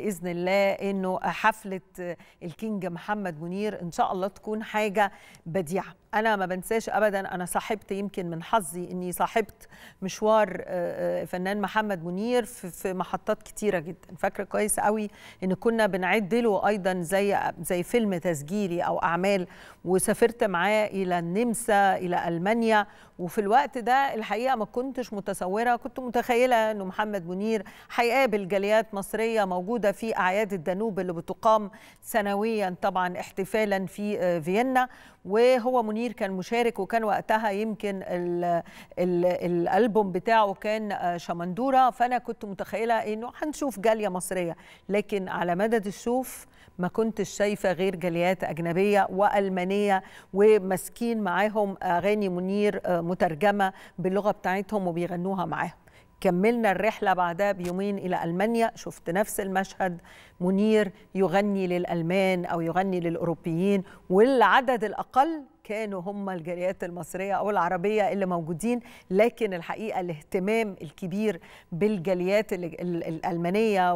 باذن الله انه حفله الكينج محمد منير ان شاء الله تكون حاجه بديعه انا ما بنساش ابدا انا صاحبت يمكن من حظي اني صاحبت مشوار آه، آه، فنان محمد منير في محطات كتيره جدا فاكره كويس قوي ان كنا بنعد له ايضا زي زي فيلم تسجيلي او اعمال وسافرت معاه الى النمسا الى المانيا وفي الوقت ده الحقيقه ما كنتش متصوره كنت متخيله انه محمد منير هيقابل جاليات مصريه موجوده موجودة في أعياد الدانوب اللي بتقام سنويا طبعا احتفالا في آه، فيينا وهو منير كان مشارك وكان وقتها يمكن الـ الـ الألبوم بتاعه كان آه، شمندورة فأنا كنت متخيلة أنه هنشوف جالية مصرية لكن على مدد الشوف ما كنتش شايفة غير جاليات أجنبية وألمانية وماسكين معاهم أغاني منير آه، مترجمة باللغة بتاعتهم وبيغنوها معاهم كملنا الرحله بعدها بيومين الى المانيا شفت نفس المشهد منير يغني للالمان او يغني للاوروبيين والعدد الاقل كانوا هم الجاليات المصرية أو العربية اللي موجودين لكن الحقيقة الاهتمام الكبير بالجاليات الألمانية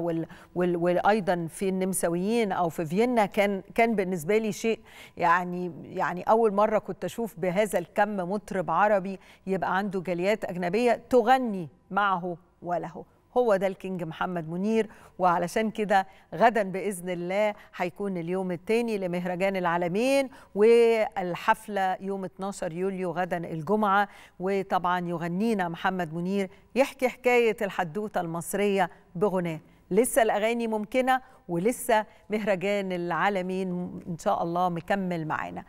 وأيضا في النمساويين أو في فيينا كان كان بالنسبة لي شيء يعني يعني أول مرة كنت أشوف بهذا الكم مطرب عربي يبقى عنده جاليات أجنبية تغني معه وله هو ده الكينج محمد منير وعلشان كده غدا باذن الله هيكون اليوم الثاني لمهرجان العالمين والحفله يوم 12 يوليو غدا الجمعه وطبعا يغنينا محمد منير يحكي حكايه الحدوته المصريه بغناه لسه الاغاني ممكنه ولسه مهرجان العالمين ان شاء الله مكمل معانا